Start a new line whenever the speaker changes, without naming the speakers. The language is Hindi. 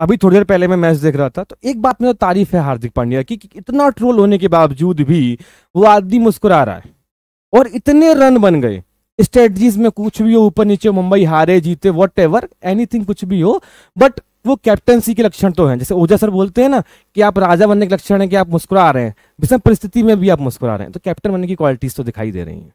अभी थोड़ी देर पहले मैं मैच देख रहा था तो एक बात में तो तारीफ है हार्दिक पांड्या की कि इतना ट्रोल होने के बावजूद भी वो आदमी मुस्कुरा रहा है और इतने रन बन गए स्ट्रेटजीज में कुछ भी हो ऊपर नीचे मुंबई हारे जीते वट एवर एनीथिंग कुछ भी हो बट वो कैप्टनसी के लक्षण तो हैं जैसे ओझा सर बोलते हैं ना कि आप राजा बनने के लक्षण है कि आप मुस्कुरा रहे हैं विषम परिस्थिति में भी आप मुस्कुरा रहे हैं तो कैप्टन बनने की क्वालिटीज तो दिखाई दे रही हैं